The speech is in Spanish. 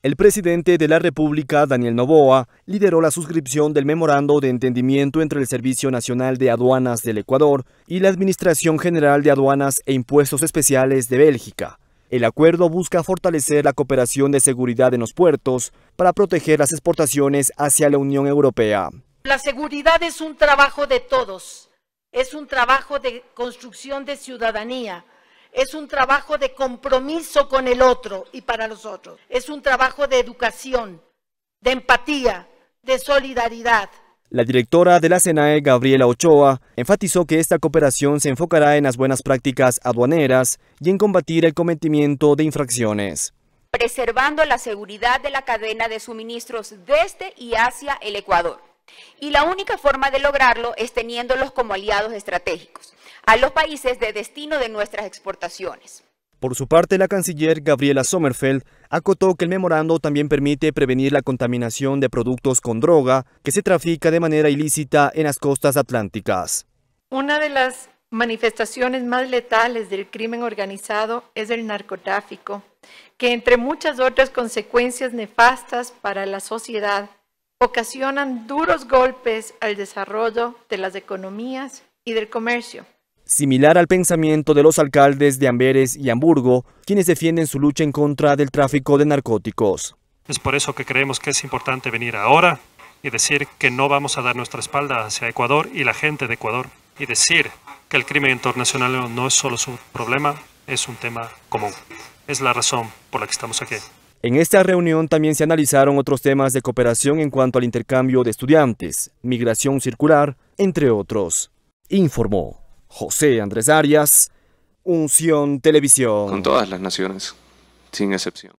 El presidente de la República, Daniel Novoa, lideró la suscripción del memorando de entendimiento entre el Servicio Nacional de Aduanas del Ecuador y la Administración General de Aduanas e Impuestos Especiales de Bélgica. El acuerdo busca fortalecer la cooperación de seguridad en los puertos para proteger las exportaciones hacia la Unión Europea. La seguridad es un trabajo de todos, es un trabajo de construcción de ciudadanía, es un trabajo de compromiso con el otro y para los otros. Es un trabajo de educación, de empatía, de solidaridad. La directora de la SENAE, Gabriela Ochoa, enfatizó que esta cooperación se enfocará en las buenas prácticas aduaneras y en combatir el cometimiento de infracciones preservando la seguridad de la cadena de suministros desde y hacia el Ecuador. Y la única forma de lograrlo es teniéndolos como aliados estratégicos, a los países de destino de nuestras exportaciones. Por su parte, la canciller Gabriela Sommerfeld acotó que el memorando también permite prevenir la contaminación de productos con droga que se trafica de manera ilícita en las costas atlánticas. Una de las manifestaciones más letales del crimen organizado es el narcotráfico, que entre muchas otras consecuencias nefastas para la sociedad ocasionan duros golpes al desarrollo de las economías y del comercio. Similar al pensamiento de los alcaldes de Amberes y Hamburgo, quienes defienden su lucha en contra del tráfico de narcóticos. Es por eso que creemos que es importante venir ahora y decir que no vamos a dar nuestra espalda hacia Ecuador y la gente de Ecuador. Y decir que el crimen internacional no es solo su problema, es un tema común. Es la razón por la que estamos aquí. En esta reunión también se analizaron otros temas de cooperación en cuanto al intercambio de estudiantes, migración circular, entre otros. Informó José Andrés Arias, Unción Televisión. Con todas las naciones, sin excepción.